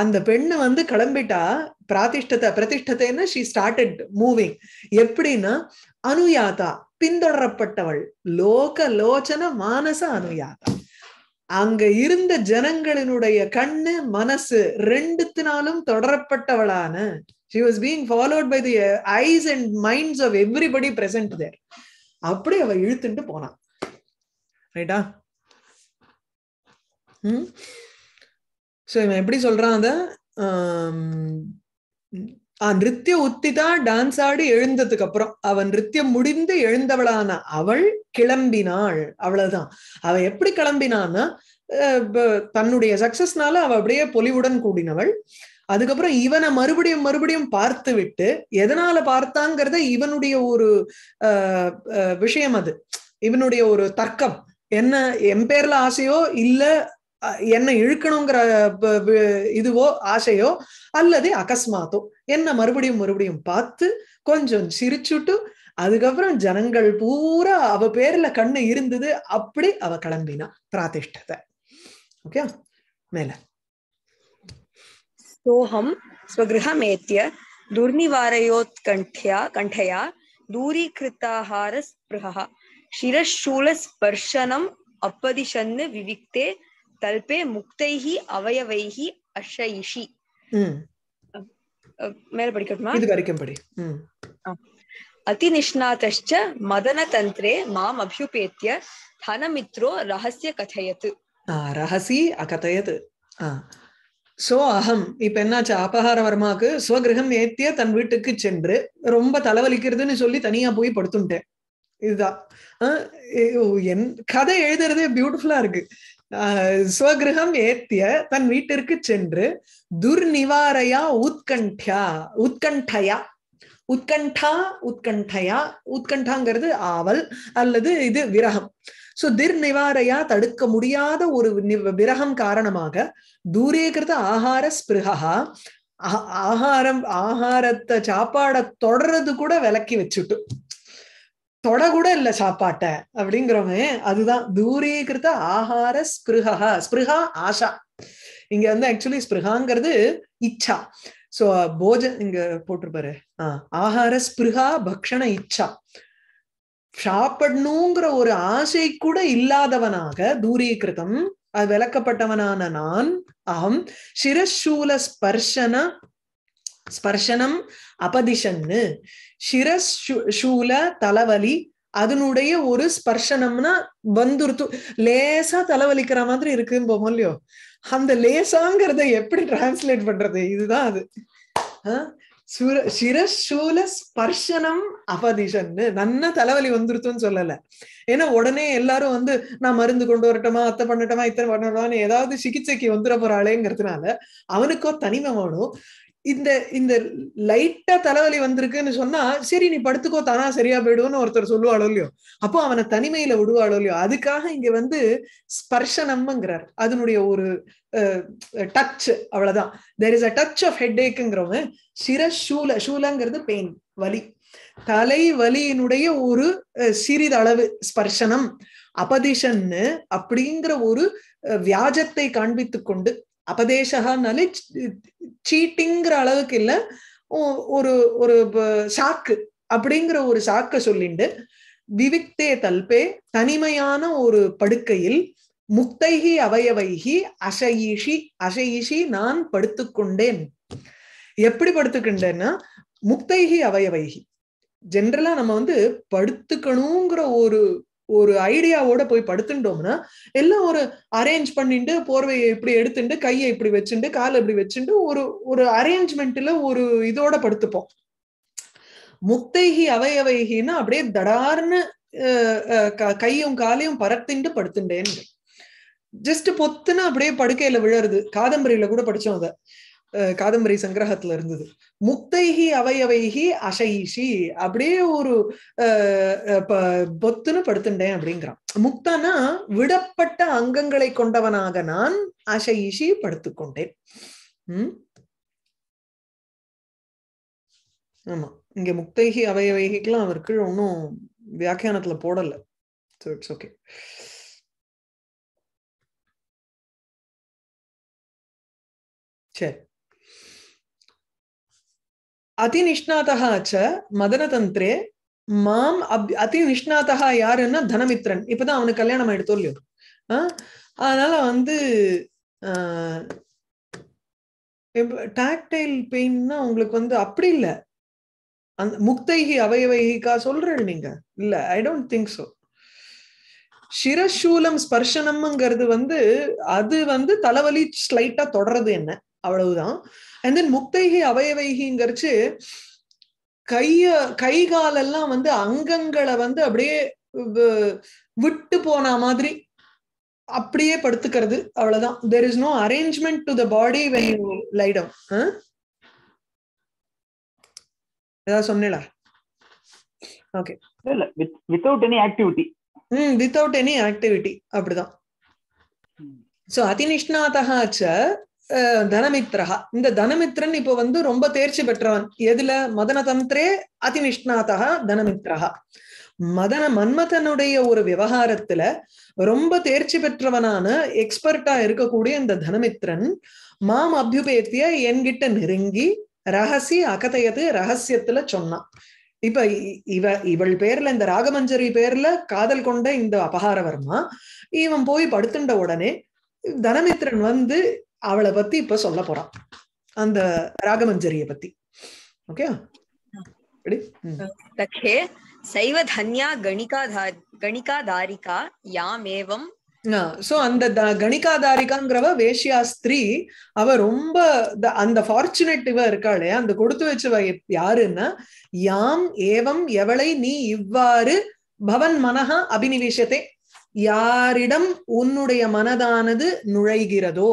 அந்த பெண்ணு வந்து கிளம்பிட்டா பிராதிஷ்டத்தை பிரதிஷ்டத்தைன்னா ஷீ ஸ்டார்டட் மூவிங் எப்படின்னா அனுயாதா பின்தொடரப்பட்டவள் லோக லோச்சன மானச அனுயாதா அங்க இருந்த ஜனங்களினுடைய கண்ணு மனசு ரெண்டுத்தினாலும் தொடரப்பட்டவளான she was being followed by the eyes and minds of everybody present there அப்படி அவ இழுத்துட்டு போனான் ரைட்டா ம் ஸோ இவன் எப்படி சொல்றான் அத நிறிய உத்திதா டான்ஸ் ஆடி எழுந்ததுக்கு அப்புறம் அவன் நிறியம் முடிந்து எழுந்தவளான அவள் கிளம்பினாள் அவ்வளவுதான் அவ எப்படி கிளம்பினான்னா தன்னுடைய சக்சஸ்னால அவ அப்படியே பொலிவுடன் கூடினவள் அதுக்கப்புறம் இவனை மறுபடியும் மறுபடியும் பார்த்து விட்டு எதனால பார்த்தாங்கிறத இவனுடைய ஒரு விஷயம் அது இவனுடைய ஒரு தர்க்கம் என்ன என் பேர்ல ஆசையோ இல்ல என்னை இழுக்கணுங்கிற இதுவோ ஆசையோ அல்லது அகஸ்மாத்தோ என்ன மறுபடியும் மறுபடியும் பார்த்து கொஞ்சம் சிரிச்சுட்டு அதுக்கப்புறம் ஜனங்கள் பூரா அவ பேர்ல கண்ணு இருந்தது அப்படி அவ கிளம்பினா பிராதிஷ்டத்தை ஓகே மேல सोऽहं स्वगृहमेत्य दुर्निवारयोत्कण्ठया कण्ठया दूरीकृताहारस्पृहः ஸ்பர்ஷனம் அப்பதிஷன்னு விவிக்தே தல்பே முக்தைஹி அவயவைஹி அஷயிஷி மேல படிக்கட்டுமா இது வரைக்கும் படி அதிநிஷ்ணாதஷ்ச மதன தந்திரே மாம் அபியுபேத்திய தனமித்ரோ ரகசிய கதையது ரகசி அகதையது சோ அகம் இப்ப என்னாச்சு அபஹார வர்மாக்கு சுவகிரகம் ஏத்திய தன் வீட்டுக்கு சென்று ரொம்ப தலைவலிக்கிறதுன்னு சொல்லி தனியா போய் படுத்துட்டேன் இதுதான் என் கதை எழுதுறதே பியூட்டிஃபுல்லா இருக்கு ஸ்வகிரகம் ஏத்திய தன் வீட்டிற்கு சென்று துர்நிவாரையா உத்கண்டா உத்கண்டயா உத்கண்டா உத்கண்டயா உத்கண்டாங்கிறது ஆவல் அல்லது இது விரகம் சோ திர் நிவாரையா தடுக்க முடியாத ஒரு விரகம் காரணமாக தூரீகிருத ஆகார ஸ்பிருகா ஆஹாரம் ஆகாரத்தை சாப்பாடை தொடர்றது கூட விலக்கி வச்சுட்டு தொட கூட இல்ல சாப்பாட்ட அப்படிங்கிறவங்க அதுதான் தூரீகிருத்த ஆஹார ஸ்பிருகா ஸ்பிருகா ஆஷா இங்க வந்து ஆக்சுவலி ஸ்பிருகாங்கிறது இச்சா சோ போஜ இங்க போட்டிருப்பாரு ஆஹ் ஆஹார ஸ்பிருகா பக்ஷண இச்சா சாப்பிடணுங்கிற ஒரு ஆசை கூட இல்லாதவனாக தூரீகிருத்தம் அது விளக்கப்பட்டவனான நான் அகம் சிரசூல ஸ்பர்ஷன ஸ்பர்ஷனம் அபதிஷன்னு சிரஸ் தலைவலி அதனுடைய ஒரு ஸ்பர்ஷனம்னா வந்துருத்து லேசா தலைவலிக்கிற மாதிரி இருக்குன்னு போமோ இல்லையோ அந்த லேசாங்கிறத எப்படி டிரான்ஸ்லேட் பண்றது இதுதான் அது சிரசூல ஸ்பர்ஷனம் அபதிஷன்னு நன்ன தலைவலி வந்துருத்துன்னு சொல்லல ஏன்னா உடனே எல்லாரும் வந்து நான் மருந்து கொண்டு வரட்டமா அத்தை பண்ணட்டமா இத்தனை பண்ணட்டோம்னு ஏதாவது சிகிச்சைக்கு வந்துட போறாளேங்கிறதுனால அவனுக்கோ தனிமை வேணும் இந்த இந்த லைட்டா தலைவலி வந்திருக்குன்னு சொன்னா சரி நீ படுத்துக்கோ தானா சரியா போயிடுவோன்னு ஒருத்தர் சொல்லுவாளோ இல்லையோ அப்போ அவனை தனிமையில விடுவாளோ இல்லையோ அதுக்காக இங்க வந்து ஸ்பர்ஷனம்ங்கிறார் அதனுடைய ஒரு டச் அவ்வளவுதான் there is a touch of head ஏக்குங்கிறவன் சிர சூல சூலங்கிறது பெயின் வலி தலை வலியினுடைய ஒரு சிறிதளவு ஸ்பர்ஷனம் அபதிஷன்னு அப்படிங்கிற ஒரு வியாஜத்தை காண்பித்து கொண்டு அபதேசகானாலே சீட்டிங்கிற அளவுக்கு இல்ல ஒரு ஒரு சாக்கு அப்படிங்கிற ஒரு சாக்க சொல்லிண்டு விவிக்தே தல்பே தனிமையான ஒரு படுக்கையில் முக்தைகி அவயவைகி அசயிஷி அசயிஷி நான் படுத்துக்கொண்டேன் எப்படி படுத்துக்கின்றேன்னா முக்தைகி அவயவைகி ஜென்ரலா நம்ம வந்து படுத்துக்கணுங்கிற ஒரு ஒரு ஐடியாவோட போய் படுத்துட்டோம்னா எல்லாம் ஒரு அரேஞ்ச் பண்ணிட்டு போர்வையை இப்படி எடுத்துட்டு கையை இப்படி வச்சுட்டு காலை இப்படி வச்சுட்டு ஒரு ஒரு அரேஞ்ச்மெண்ட்ல ஒரு இதோட படுத்துப்போம் முத்தைகி அவையவைகின்னா அப்படியே தடார்னு கையும் காலையும் பரத்திண்டு படுத்துட்டேன்னு ஜஸ்ட் பொத்துன்னு அப்படியே படுக்கையில விழருது காதம்பரியில கூட படிச்சோம் அதை காதம்பரி சங்கிரகத்துல இருந்தது முக்தைகி அவையவைகி அசைஷி அப்படியே ஒரு பொத்துன்னு படுத்துட்டேன் அப்படிங்கிறான் முக்தானா விடப்பட்ட அங்கங்களை கொண்டவனாக நான் அசைஷி படுத்துக்கொண்டேன் உம் ஆமா இங்க முக்தைகி அவையவைகிக்கெல்லாம் அவர் கீழே ஒன்னும் வியாக்கியானத்துல போடல இட்ஸ் ஓகே சரி அதிநிஷ்ணாதः च மதனதந்திரே மாம் அப் அதிநிஷ்ணாதா யாருன்னா தனமித்ரன் இப்பதான் அவனுக்கு கல்யாணம் ஆயிடுத்து இல்லையோ அதனால வந்து டாக்டைல் பெயின்னா உங்களுக்கு வந்து அப்படி இல்லை அந்த முக்தைகி அவயவைகா சொல்றீங்க நீங்க இல்ல ஐ டோன்ட் திங்க் சோ சிரசூலம் ஸ்பர்ஷனம்ங்கிறது வந்து அது வந்து தலைவலி ஸ்லைட்டா தொடர்றது என்ன அவ்வளவுதான் அண்ட் தென் முக்தைகி அவயவைகிங்கிறச்சு கைய கை காலெல்லாம் வந்து அங்கங்களை வந்து அப்படியே விட்டு போன மாதிரி அப்படியே படுத்துக்கிறது அவ்வளவுதான் there is no arrangement to the body when லைடம் ஏதாவது சொன்னா ஓகே இல்ல without any activity hmm without any activity அப்படிதான் சோ அதினிஷ்ணாதா தனமித்ரஹா இந்த தனமித்ரன் இப்ப வந்து ரொம்ப தேர்ச்சி பெற்றவன் எதுல தந்திரே அதினிஷ்ணாதா தனமித்ரஹா மதன மன்மதனுடைய ஒரு விவகாரத்துல ரொம்ப தேர்ச்சி பெற்றவனான எக்ஸ்பர்ட்டா இருக்கக்கூடிய இந்த தனமித்ரன் மாம் அபியுபேத்திய என்கிட்ட நெருங்கி ரகசி அகதையது ரகசியத்துல சொன்னான் இப்ப இவ இவள் பேர்ல இந்த ராகமஞ்சரி பேர்ல காதல் கொண்ட இந்த அபகாரவர்மா இவன் போய் படுத்துண்ட உடனே தனமித்ரன் வந்து அவளை பத்தி இப்ப சொல்ல போறான் அந்த ராகமஞ்சரிய பத்தி ஓகே தக்ஷே சைவ தன்யா கணிகா கணிகா தாரிகா யாமேவம் சோ அந்த கணிகாதாரிகாங்கிறவ வேஷ்யா ஸ்திரீ அவ ரொம்ப அந்த ஃபார்ச்சுனேட் இவ இருக்காளே அந்த கொடுத்து வச்சவ யாருன்னா யாம் ஏவம் எவளை நீ இவ்வாறு பவன் மனஹா அபினிவேஷத்தை யாரிடம் உன்னுடைய மனதானது நுழைகிறதோ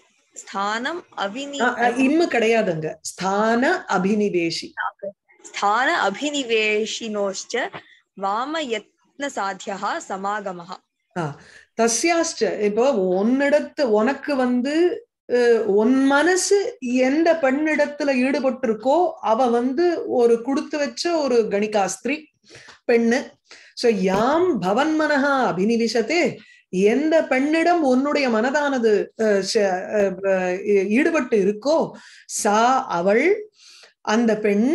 ஸ்தானம் அபினி இம்மு கிடையாதுங்க ஸ்தான அபினிவேஷி ஸ்தான அபினிவேஷினோஷ்ட வாம யத்ன சாத்தியா சமாகமஹா தஸ்யாஷ்ட இப்போ ஒன்னிடத்து உனக்கு வந்து உன் மனசு எந்த பெண்ணிடத்துல ஈடுபட்டிருக்கோ அவ வந்து ஒரு கொடுத்து வச்ச ஒரு கணிகாஸ்திரி பெண்ணு சோ யாம் பவன் மனஹா அபினிவிஷத்தே எந்த பெண்ணிடம் உன்னுடைய மனதானது ஈடுபட்டு இருக்கோ சா அவள் அந்த பெண்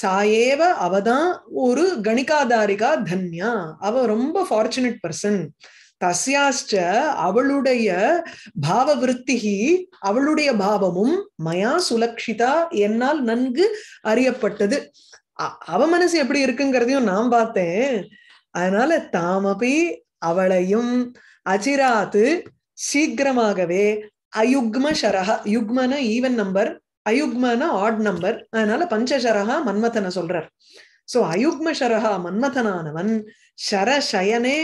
சாயேவ அவதான் ஒரு கணிகாதாரிகா தன்யா அவ ரொம்ப ஃபார்ச்சுனேட் பர்சன் தஸ்யாச்ச அவளுடைய பாவ விற்த்திகி அவளுடைய பாவமும் மயா சுலக்ஷிதா என்னால் நன்கு அறியப்பட்டது அவ மனசு எப்படி இருக்குங்கிறதையும் நான் பார்த்தேன் அதனால தாமபி அவளையும் அச்சிராத்து சீக்கிரமாகவே அயுக்ம ஷரஹா யுக்மன ஈவன் நம்பர் அயுக்மன ஆட் நம்பர் அதனால பஞ்சஷரஹா மன்மதனை சொல்றார் சோ அயுக்ம ஷரஹா மன்மதனானவன் ஷரஷயனே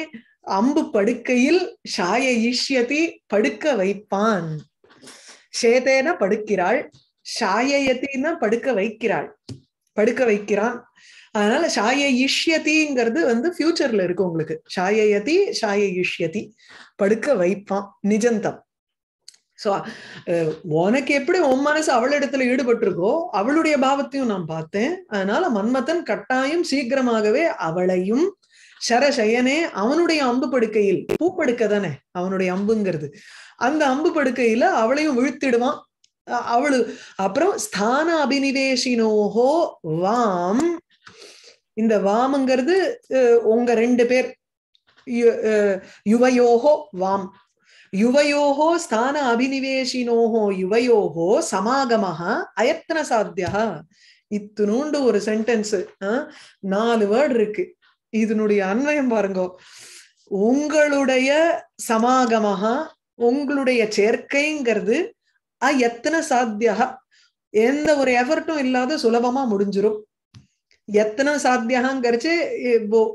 அம்பு படுக்கையில் ஷாய ஈஷ்யதி படுக்க வைப்பான் சேதேன படுக்கிறாள் ஷாயத்தின படுக்க வைக்கிறாள் படுக்க வைக்கிறான் அதனால ஷாய இஷ்யதிங்கிறது வந்து ஃபியூச்சர்ல இருக்கு உங்களுக்கு ஷாயயதி ஷாய இஷ்யதி படுக்க வைப்பான் நிஜந்தம் சோ உனக்கு எப்படி உன் மனசு அவளிடத்துல ஈடுபட்டிருக்கோ அவளுடைய பாவத்தையும் நான் பார்த்தேன் அதனால மன்மதன் கட்டாயம் சீக்கிரமாகவே அவளையும் சரசயனே அவனுடைய அம்பு படுக்கையில் பூப்படுக்க தானே அவனுடைய அம்புங்கிறது அந்த அம்பு படுக்கையில அவளையும் விழுத்திடுவான் அவளு அப்புறம் ஸ்தான அபினிவேஷினோஹோ வாம் இந்த வாம்ங்கிறது உங்க ரெண்டு பேர் யுவயோகோ வாம் யுவயோகோ ஸ்தான அபினிவேசினோகோ யுவயோகோ சமாகமாக அயத்தன சாத்தியா இத்தினூண்டு ஒரு சென்டென்ஸ் நாலு வேர்டு இருக்கு இதனுடைய அன்வயம் பாருங்க உங்களுடைய சமாகமாக உங்களுடைய சேர்க்கைங்கிறது அயத்தன சாத்தியா எந்த ஒரு எஃபர்ட்டும் இல்லாத சுலபமா முடிஞ்சிரும் எத்தனை சாத்தியகாங்கிறச்சு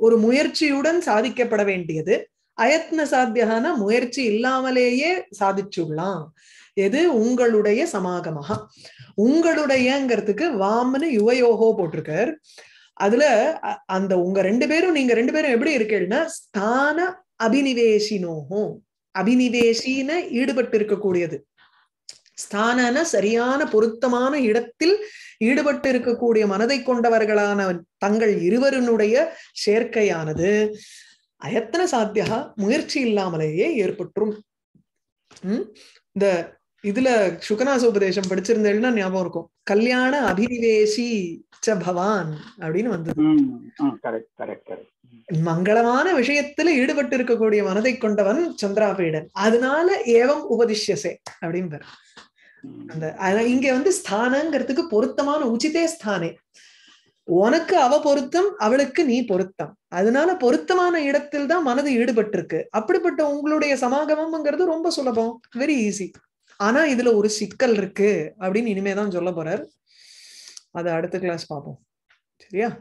ஒரு முயற்சியுடன் சாதிக்கப்பட வேண்டியது அயத்ன சாத்தியகான முயற்சி இல்லாமலேயே சாதிச்சுடலாம் எது உங்களுடைய சமாகமாக உங்களுடையங்கிறதுக்கு வாம்னு யுவயோகோ போட்டிருக்கார் அதுல அந்த உங்க ரெண்டு பேரும் நீங்க ரெண்டு பேரும் எப்படி இருக்கீங்கன்னா ஸ்தான அபினிவேசினோகோ அபினிவேஷின ஈடுபட்டு இருக்கக்கூடியது ஸ்தானன சரியான பொருத்தமான இடத்தில் ஈடுபட்டு இருக்கக்கூடிய மனதை கொண்டவர்களான தங்கள் இருவருனுடைய சேர்க்கையானது அயத்தன சாத்தியா முயற்சி இல்லாமலேயே ஏற்பட்டும் இந்த இதுல சுகநாச உபதேசம் படிச்சிருந்தேன்னா ஞாபகம் இருக்கும் கல்யாண அபினிவேசி ச பவான் அப்படின்னு வந்தது மங்களமான விஷயத்துல ஈடுபட்டு இருக்கக்கூடிய மனதை கொண்டவன் சந்திராபீடன் அதனால ஏவம் உபதிஷ்யசே அப்படின்னு அந்த இங்க வந்து ஸ்தானங்கிறதுக்கு பொருத்தமான உச்சிதே ஸ்தானே உனக்கு அவ பொருத்தம் அவளுக்கு நீ பொருத்தம் அதனால பொருத்தமான இடத்தில் தான் மனது ஈடுபட்டு இருக்கு அப்படிப்பட்ட உங்களுடைய சமாகமம்ங்கிறது ரொம்ப சுலபம் வெரி ஈஸி ஆனா இதுல ஒரு சிக்கல் இருக்கு அப்படின்னு இனிமேதான் சொல்ல போறார் அதை அடுத்த கிளாஸ் பார்ப்போம் சரியா